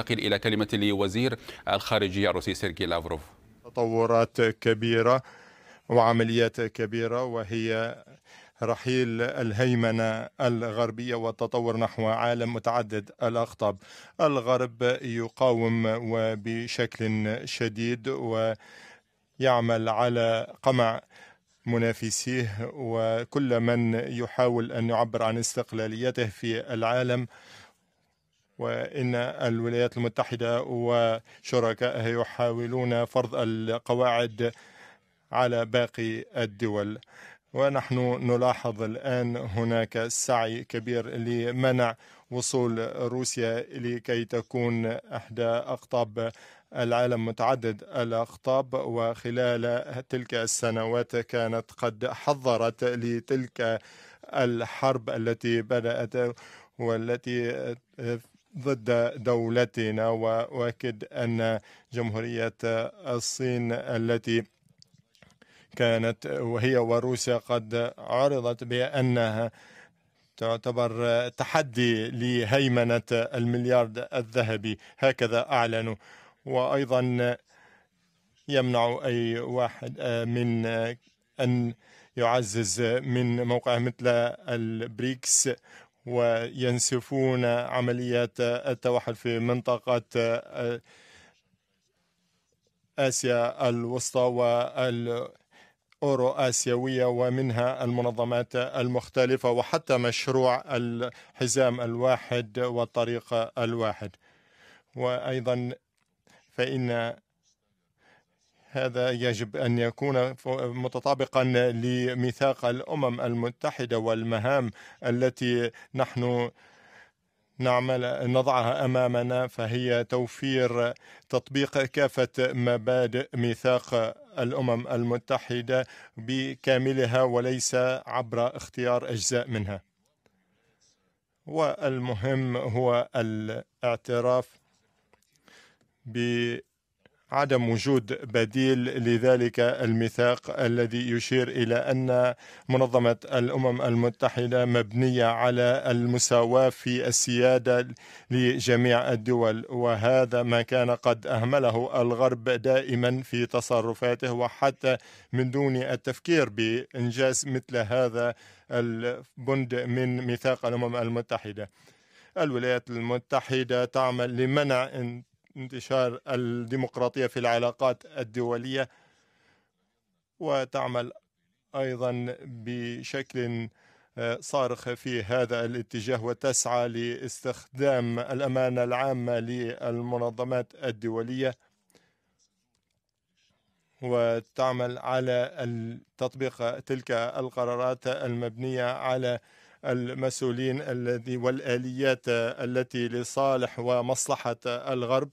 ننتقل إلى كلمة لوزير الخارجية الروسي سيرجي لافروف تطورات كبيرة وعمليات كبيرة وهي رحيل الهيمنة الغربية والتطور نحو عالم متعدد الأقطاب الغرب يقاوم وبشكل شديد ويعمل على قمع منافسيه وكل من يحاول أن يعبر عن استقلاليته في العالم وإن الولايات المتحدة وشركائها يحاولون فرض القواعد على باقي الدول ونحن نلاحظ الآن هناك سعي كبير لمنع وصول روسيا لكي تكون إحدى أقطاب العالم متعدد الأقطاب وخلال تلك السنوات كانت قد حضرت لتلك الحرب التي بدأت والتي ضد دولتنا واؤكد ان جمهوريه الصين التي كانت وهي وروسيا قد عرضت بانها تعتبر تحدي لهيمنه المليارد الذهبي هكذا اعلنوا وايضا يمنع اي واحد من ان يعزز من موقعه مثل البريكس وينسفون عمليات التوحد في منطقة آه، آسيا الوسطى والأورو آسيوية ومنها المنظمات المختلفة وحتى مشروع الحزام الواحد والطريق الواحد وأيضا فإن هذا يجب أن يكون متطابقا لميثاق الأمم المتحدة والمهام التي نحن نعمل نضعها امامنا فهي توفير تطبيق كافه مبادئ ميثاق الامم المتحده بكاملها وليس عبر اختيار اجزاء منها والمهم هو الاعتراف ب عدم وجود بديل لذلك الميثاق الذي يشير الى ان منظمه الامم المتحده مبنيه على المساواه في السياده لجميع الدول وهذا ما كان قد اهمله الغرب دائما في تصرفاته وحتى من دون التفكير بانجاز مثل هذا البند من ميثاق الامم المتحده. الولايات المتحده تعمل لمنع انتشار الديمقراطية في العلاقات الدولية وتعمل أيضا بشكل آه، صارخ في هذا الاتجاه وتسعى لاستخدام الأمانة العامة للمنظمات الدولية وتعمل على تطبيق تلك القرارات المبنية على المسؤولين الذي والآليات التي لصالح ومصلحة الغرب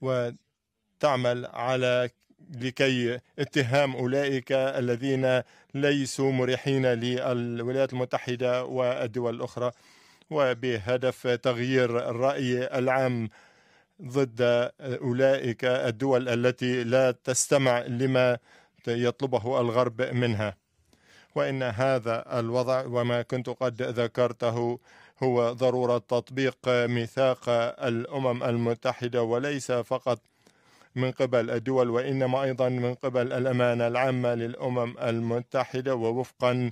وتعمل على لكي اتهام أولئك الذين ليسوا مريحين للولايات المتحدة والدول الأخرى وبهدف تغيير الرأي العام ضد أولئك الدول التي لا تستمع لما يطلبه الغرب منها وإن هذا الوضع وما كنت قد ذكرته هو ضرورة تطبيق ميثاق الأمم المتحدة وليس فقط من قبل الدول وإنما أيضا من قبل الأمانة العامة للأمم المتحدة ووفقا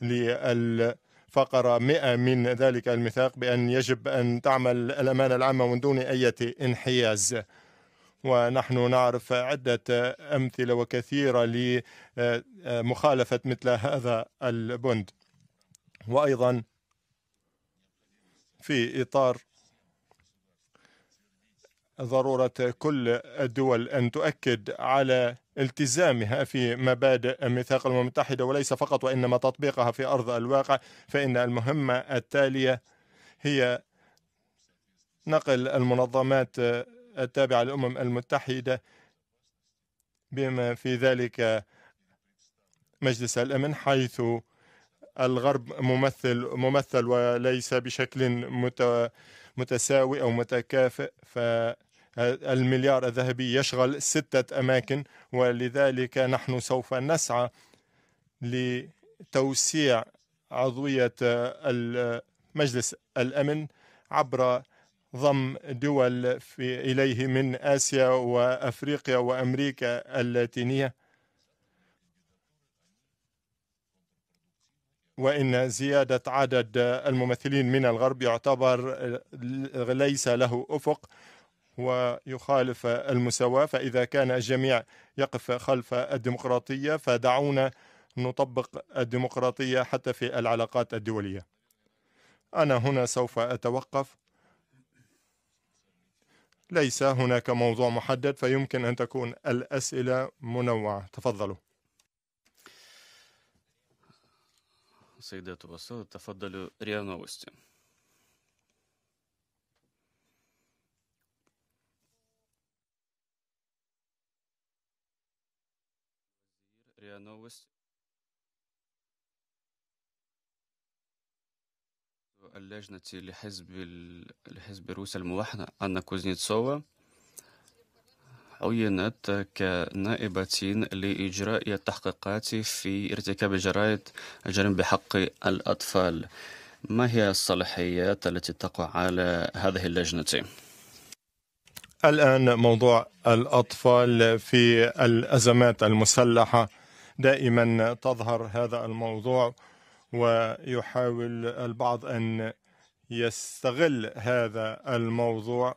للفقرة 100 من ذلك الميثاق بأن يجب أن تعمل الأمانة العامة من دون أي انحياز ونحن نعرف عدة أمثلة وكثيرة لمخالفة مثل هذا البند وأيضا في إطار ضرورة كل الدول أن تؤكد على التزامها في مبادئ الميثاق الأمم المتحدة وليس فقط وإنما تطبيقها في أرض الواقع فإن المهمة التالية هي نقل المنظمات التابعة للأمم المتحدة بما في ذلك مجلس الأمن حيث الغرب ممثل ممثل وليس بشكل متساوي أو متكافئ فالمليار الذهبي يشغل ستة أماكن ولذلك نحن سوف نسعى لتوسيع عضوية مجلس الأمن عبر ضم دول في إليه من آسيا وأفريقيا وأمريكا اللاتينية وإن زيادة عدد الممثلين من الغرب يعتبر ليس له أفق ويخالف المساواة فإذا كان الجميع يقف خلف الديمقراطية فدعونا نطبق الديمقراطية حتى في العلاقات الدولية أنا هنا سوف أتوقف ليس هناك موضوع محدد فيمكن أن تكون الأسئلة منوعة تفضلوا سيدات والسادة تفضلوا ريا новости ريا новости اللجنة لحزب لحزب روسيا الموحد أن كوزنيتسوفا عينت كنائبة لإجراء التحقيقات في ارتكاب جرائد جرم بحق الأطفال ما هي الصلاحيات التي تقع على هذه اللجنة؟ الآن موضوع الأطفال في الأزمات المسلحة دائما تظهر هذا الموضوع ويحاول البعض أن يستغل هذا الموضوع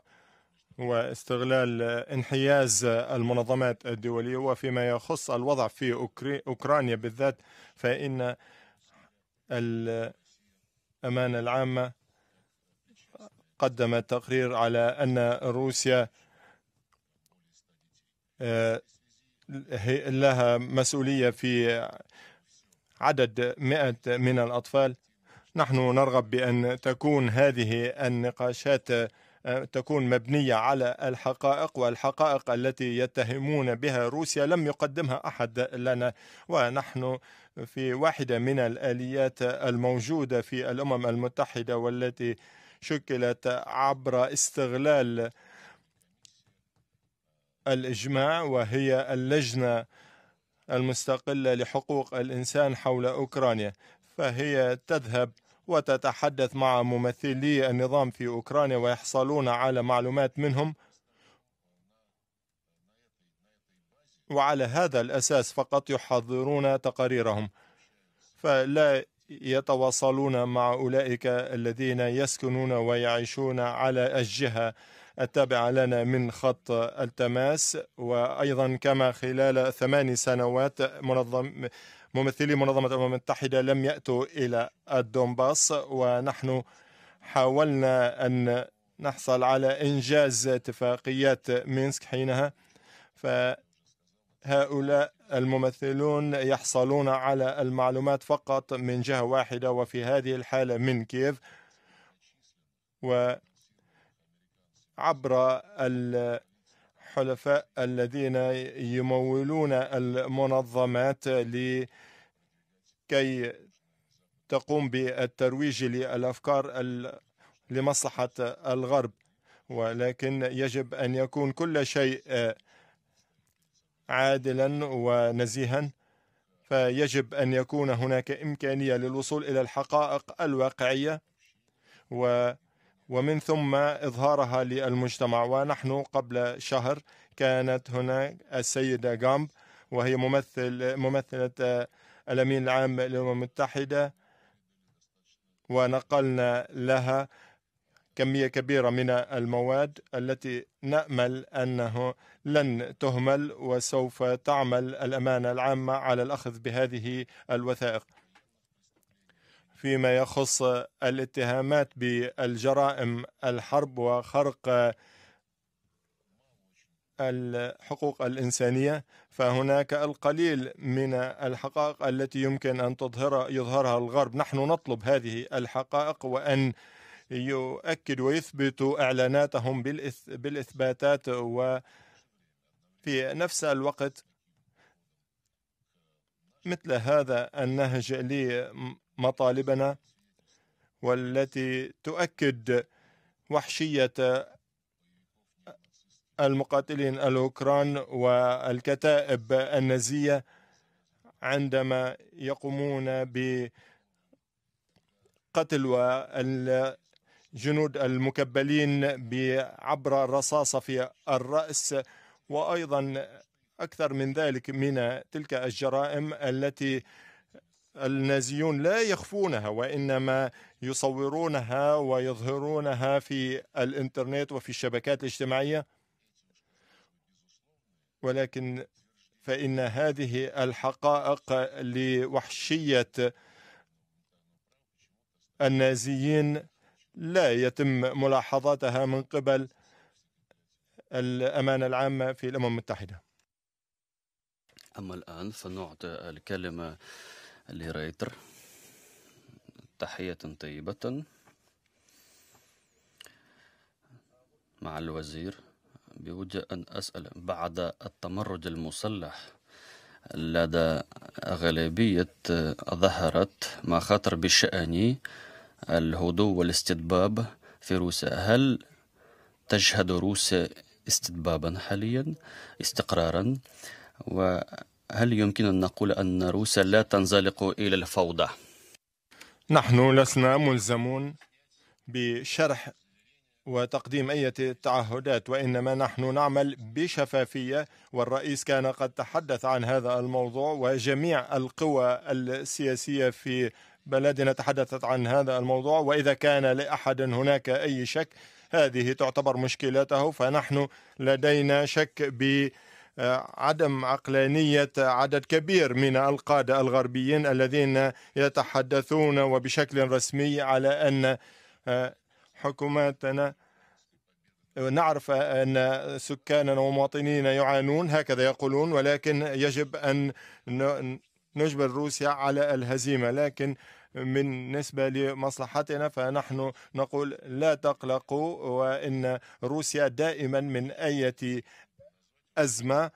واستغلال انحياز المنظمات الدولية وفيما يخص الوضع في أوكرانيا بالذات فإن الأمانة العامة قدمت تقرير على أن روسيا آه، لها مسؤولية في عدد مئة من الأطفال نحن نرغب بأن تكون هذه النقاشات آه، تكون مبنية على الحقائق والحقائق التي يتهمون بها روسيا لم يقدمها أحد لنا ونحن في واحدة من الآليات الموجودة في الأمم المتحدة والتي شكلت عبر استغلال الإجماع وهي اللجنة المستقلة لحقوق الإنسان حول أوكرانيا فهي تذهب وتتحدث مع ممثلي النظام في أوكرانيا ويحصلون على معلومات منهم وعلى هذا الأساس فقط يحضرون تقاريرهم فلا يتواصلون مع أولئك الذين يسكنون ويعيشون على الجهة التابعة لنا من خط التماس وأيضا كما خلال ثمان سنوات منظم ممثلي منظمة الأمم المتحدة لم يأتوا إلى الدومباس ونحن حاولنا أن نحصل على إنجاز اتفاقيات مينسك حينها فهؤلاء الممثلون يحصلون على المعلومات فقط من جهة واحدة وفي هذه الحالة من كيف و عبر الحلفاء الذين يمولون المنظمات لكي تقوم بالترويج للافكار لمصلحه الغرب ولكن يجب ان يكون كل شيء عادلا ونزيها فيجب ان يكون هناك امكانيه للوصول الى الحقائق الواقعيه و ومن ثم إظهارها للمجتمع ونحن قبل شهر كانت هناك السيدة جامب وهي ممثل ممثلة الأمين العام للأمم المتحدة ونقلنا لها كمية كبيرة من المواد التي نأمل أنه لن تهمل وسوف تعمل الأمانة العامة على الأخذ بهذه الوثائق فيما يخص الاتهامات بالجرائم الحرب وخرق الحقوق الإنسانية فهناك القليل من الحقائق التي يمكن أن تظهر يظهرها الغرب نحن نطلب هذه الحقائق وأن يؤكد ويثبت إعلاناتهم بالإثباتات وفي نفس الوقت مثل هذا النهج لي مطالبنا والتي تؤكد وحشية المقاتلين الأوكران والكتائب النازية عندما يقومون بقتل الجنود المكبلين عبر الرصاصة في الرأس وأيضا أكثر من ذلك من تلك الجرائم التي النازيون لا يخفونها وانما يصورونها ويظهرونها في الانترنت وفي الشبكات الاجتماعيه ولكن فان هذه الحقائق لوحشيه النازيين لا يتم ملاحظتها من قبل الامانه العامه في الامم المتحده اما الان فنعطي الكلمه الهيريتر تحية طيبة مع الوزير بوجه أن أسأل بعد التمرد المسلح لدى غالبية ظهرت مخاطر بشأن الهدوء والاستدباب في روسيا هل تشهد روسيا استدبابا حاليا استقرارا و هل يمكن أن نقول أن روسيا لا تنزلق إلى الفوضى؟ نحن لسنا ملزمون بشرح وتقديم أي تعهدات وإنما نحن نعمل بشفافية والرئيس كان قد تحدث عن هذا الموضوع وجميع القوى السياسية في بلدنا تحدثت عن هذا الموضوع وإذا كان لأحد هناك أي شك هذه تعتبر مشكلته فنحن لدينا شك ب عدم عقلانية عدد كبير من القادة الغربيين الذين يتحدثون وبشكل رسمي على أن آه، حكوماتنا نعرف أن سكاننا ومواطنينا يعانون هكذا يقولون ولكن يجب أن نجبر روسيا على الهزيمة لكن بالنسبة لمصلحتنا فنحن نقول لا تقلقوا وإن روسيا دائما من أي الازمه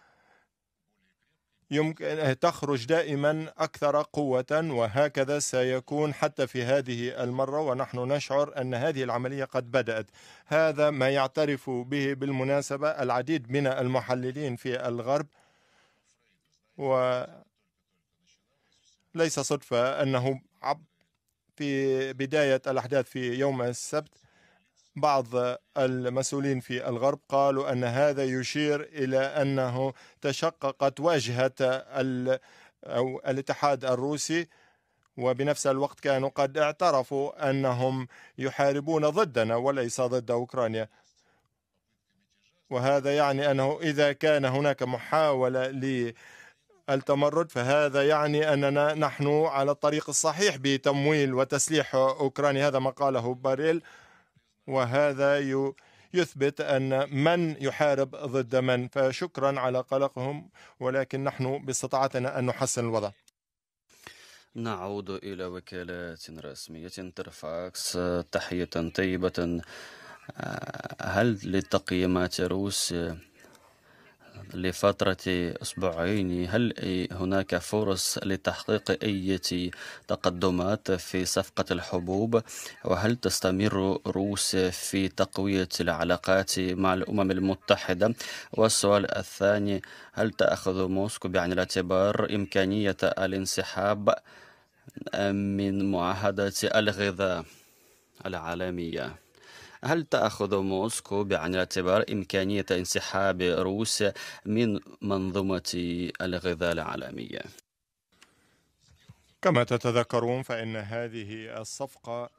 يمكن تخرج دائما اكثر قوه وهكذا سيكون حتى في هذه المره ونحن نشعر ان هذه العمليه قد بدات هذا ما يعترف به بالمناسبه العديد من المحللين في الغرب وليس صدفه انه في بدايه الاحداث في يوم السبت بعض المسؤولين في الغرب قالوا ان هذا يشير الى انه تشققت واجهه او الاتحاد الروسي وبنفس الوقت كانوا قد اعترفوا انهم يحاربون ضدنا وليس ضد اوكرانيا وهذا يعني انه اذا كان هناك محاوله للتمرد فهذا يعني اننا نحن على الطريق الصحيح بتمويل وتسليح اوكرانيا هذا ما قاله باريل وهذا يثبت ان من يحارب ضد من فشكرا على قلقهم ولكن نحن باستطاعتنا ان نحسن الوضع نعود الى وكالات رسميه ترفاكس تحيه طيبه آه، هل للتقييمات روسيا لفترة أسبوعين هل هناك فرص لتحقيق أي تقدمات في صفقة الحبوب وهل تستمر روسيا في تقوية العلاقات مع الأمم المتحدة والسؤال الثاني هل تأخذ موسكو بعين الاعتبار إمكانية الانسحاب من معاهدة الغذاء العالمية هل تأخذ موسكو بعين الاعتبار إمكانية انسحاب روسيا من منظومة الغذاء العالمية؟ كما تتذكرون فإن هذه الصفقة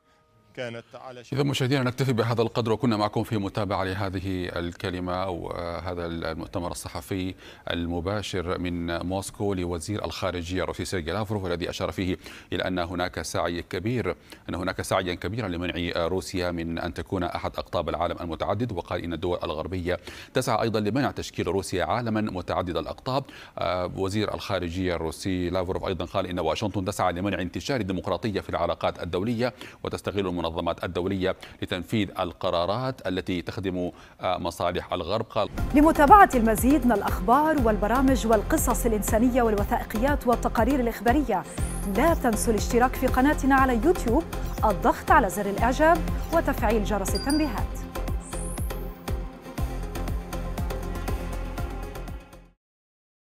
كانت على إذا مشاهدينا نكتفي بهذا القدر وكنا معكم في متابعة لهذه الكلمة أو هذا المؤتمر الصحفي المباشر من موسكو لوزير الخارجية الروسي سيرجي لافروف الذي أشار فيه إلى أن هناك سعي كبير أن هناك سعيا كبيرا لمنع روسيا من أن تكون أحد أقطاب العالم المتعدد وقال إن الدول الغربية تسعى أيضا لمنع تشكيل روسيا عالما متعدد الأقطاب آه، وزير الخارجية الروسي لافروف أيضا قال إن واشنطن تسعى لمنع انتشار الديمقراطية في العلاقات الدولية وتستغل المنظمات الدولية لتنفيذ القرارات التي تخدم آه، مصالح الغرب قال لمتابعة المزيد من الأخبار والبرامج والقصص الإنسانية والوثائقيات والتقارير الإخبارية لا تنسوا الاشتراك في قناتنا على يوتيوب الضغط على زر الإعجاب وتفعيل جرس التنبيهات